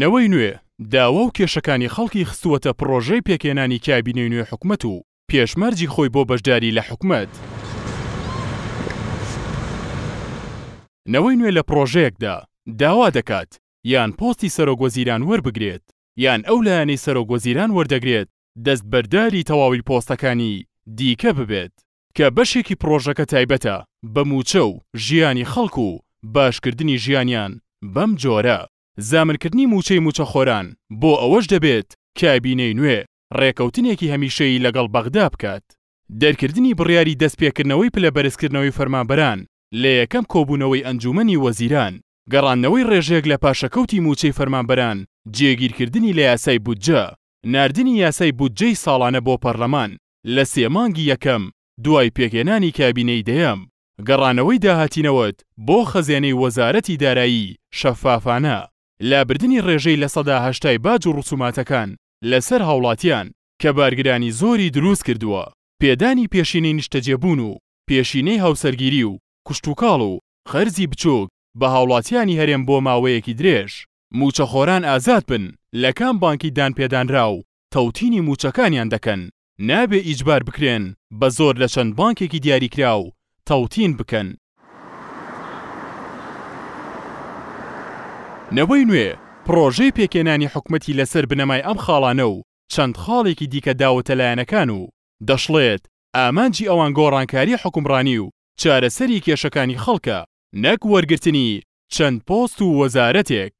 نەوەی نوێ داوە و کێشەکانی خەڵکی خستووەتە پرۆژەی پێکێنانی کابینەی نوێ حکومت و پێشمەرجی خۆی بۆ بەشداری لە حکومت نەوەی نوێ لە پرۆژەیەکدا داوا دەکات یان پۆستی سەرۆگۆزیران وەربگرێت یان ئەو لایەنەی سەرۆگۆزیران وەردەگرێت دەست بەرداری تەواوی پۆستەکانی دیکە ببێت کە بەشێکی پرۆژەکە تایبەتە بە موچە و ژیانی خەڵکو و باشکردنی ژیانیان بەم جۆرە زامنکردنی موچەی موچەخۆران بۆ ئەوەش دەبێت کابینەی نوێ ڕێکەوتنێکی هەمیشەی لەگەڵ بەغدا بکات دەرکردنی بڕیاری دەستپێکردنەوەی پلە بەرزکردنەوەی فەرمانبەران لە یەکەم کۆبوونەوەی ئەنجومی وەزیران گەڕانەوەی ڕێژێک لە پاشەکەوتی موچەی فەرمانبەران جێگیرکردنی لە یاسای بودجە نردنی یاسای بودجەی ساڵانە بۆ پەرلەمان لە سێمانگی یەکەم دوای پێکێنانی کابینەی دەیەم گەڕانەوەی داهاتینەوەت بۆ خەزێنەی وەزارەتی دارایی شەفافانە لابردنی ڕێژەی لە سەدا هەشتای باج و ڕسوماتەکان لەسەر هاوڵاتیان کە بارگرانی زۆری دروست کردووە پێدانی پێشینەی نیشتەجێبوون و پێشینەی هاوسەرگیری و کوشتتوکاڵ و خەرزی بچۆک بە هاوڵاتیانی هەرێم بۆ ماوەیەکی درێژ موچەخۆران ئازاد بن لە کام بانکی دان پێدانرا و تەوتینی موچەکانیان دەکەن نابێ ئیجبار بکرێن بە زۆر لە چەند بانکێکی دیاریکرا و تەوتین بکەن نەوەی نوێ پرۆژەی پێکێنانی حکومەتی لەسەر بنەمای ئەم خاڵانە و چەند خاڵێکی دیکە داوەتەلایەنەکان و دەشڵێت ئامانجی ئەوان گۆڕانکاری حکومڕانی و چارەسەری کێشەکانی خەڵکە نەک وەرگرتنی چەند پۆست و وەزارەتێک